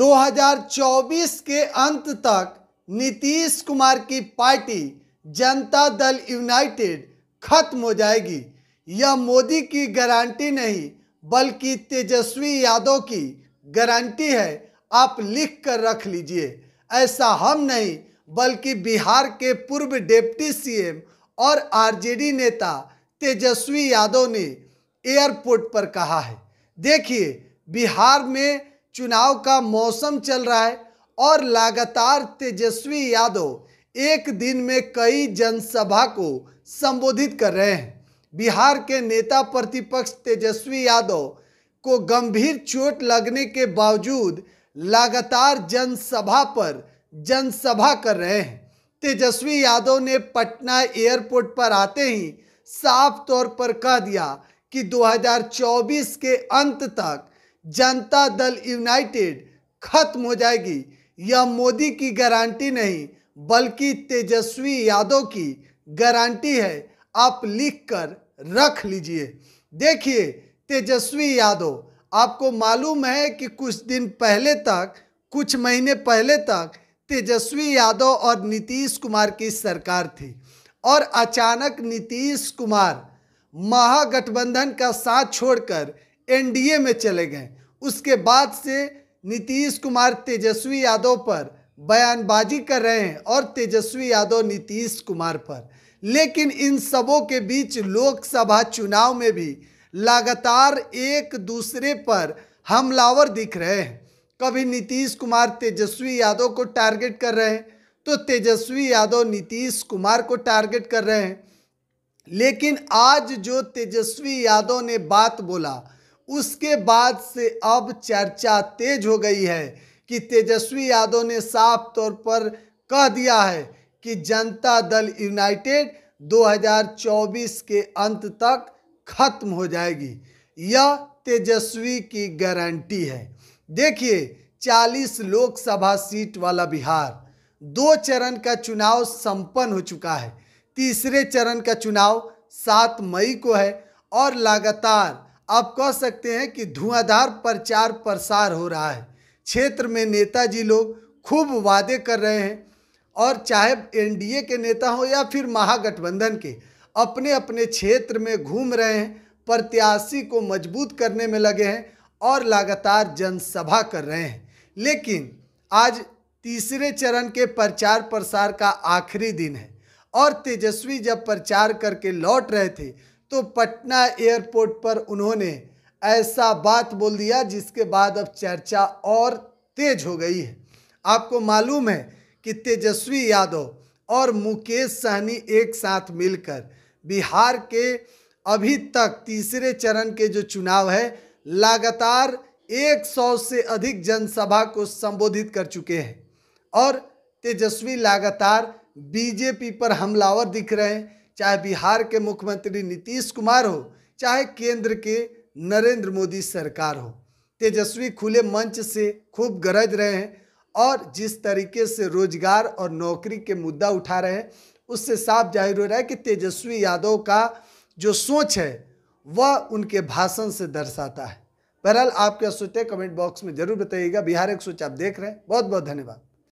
2024 के अंत तक नीतीश कुमार की पार्टी जनता दल यूनाइटेड खत्म हो जाएगी यह मोदी की गारंटी नहीं बल्कि तेजस्वी यादव की गारंटी है आप लिख कर रख लीजिए ऐसा हम नहीं बल्कि बिहार के पूर्व डिप्टी सीएम और आरजेडी नेता तेजस्वी यादव ने एयरपोर्ट पर कहा है देखिए बिहार में चुनाव का मौसम चल रहा है और लगातार तेजस्वी यादव एक दिन में कई जनसभा को संबोधित कर रहे हैं बिहार के नेता प्रतिपक्ष तेजस्वी यादव को गंभीर चोट लगने के बावजूद लगातार जनसभा पर जनसभा कर रहे हैं तेजस्वी यादव ने पटना एयरपोर्ट पर आते ही साफ तौर पर कह दिया कि 2024 के अंत तक जनता दल यूनाइटेड खत्म हो जाएगी यह मोदी की गारंटी नहीं बल्कि तेजस्वी यादव की गारंटी है आप लिख कर रख लीजिए देखिए तेजस्वी यादव आपको मालूम है कि कुछ दिन पहले तक कुछ महीने पहले तक तेजस्वी यादव और नीतीश कुमार की सरकार थी और अचानक नीतीश कुमार महागठबंधन का साथ छोड़कर एनडीए में चले गए उसके बाद से नीतीश कुमार तेजस्वी यादव पर बयानबाजी कर रहे हैं और तेजस्वी यादव नीतीश कुमार पर लेकिन इन सबों के बीच लोकसभा चुनाव में भी लगातार एक दूसरे पर हमलावर दिख रहे हैं कभी नीतीश कुमार तेजस्वी यादव को टारगेट कर रहे हैं तो तेजस्वी यादव नीतीश कुमार को टारगेट कर रहे हैं लेकिन आज जो तेजस्वी यादव ने बात बोला उसके बाद से अब चर्चा तेज हो गई है कि तेजस्वी यादव ने साफ तौर पर कह दिया है कि जनता दल यूनाइटेड 2024 के अंत तक खत्म हो जाएगी यह तेजस्वी की गारंटी है देखिए 40 लोकसभा सीट वाला बिहार दो चरण का चुनाव संपन्न हो चुका है तीसरे चरण का चुनाव 7 मई को है और लगातार आप कह सकते हैं कि धुआंधार प्रचार प्रसार हो रहा है क्षेत्र में नेताजी लोग खूब वादे कर रहे हैं और चाहे एनडीए के नेता हो या फिर महागठबंधन के अपने अपने क्षेत्र में घूम रहे हैं प्रत्याशी को मजबूत करने में लगे हैं और लगातार जनसभा कर रहे हैं लेकिन आज तीसरे चरण के प्रचार प्रसार का आखिरी दिन है और तेजस्वी जब प्रचार करके लौट रहे थे तो पटना एयरपोर्ट पर उन्होंने ऐसा बात बोल दिया जिसके बाद अब चर्चा और तेज हो गई है आपको मालूम है कि तेजस्वी यादव और मुकेश सहनी एक साथ मिलकर बिहार के अभी तक तीसरे चरण के जो चुनाव है लगातार 100 से अधिक जनसभा को संबोधित कर चुके हैं और तेजस्वी लगातार बीजेपी पर हमलावर दिख रहे हैं चाहे बिहार के मुख्यमंत्री नीतीश कुमार हो चाहे केंद्र के नरेंद्र मोदी सरकार हो तेजस्वी खुले मंच से खूब गरज रहे हैं और जिस तरीके से रोजगार और नौकरी के मुद्दा उठा रहे हैं उससे साफ जाहिर हो रहा है कि तेजस्वी यादव का जो सोच है वह उनके भाषण से दर्शाता है बहरहाल आप क्या सोचते हैं कमेंट बॉक्स में जरूर बताइएगा बिहार एक सोच आप देख रहे हैं बहुत बहुत धन्यवाद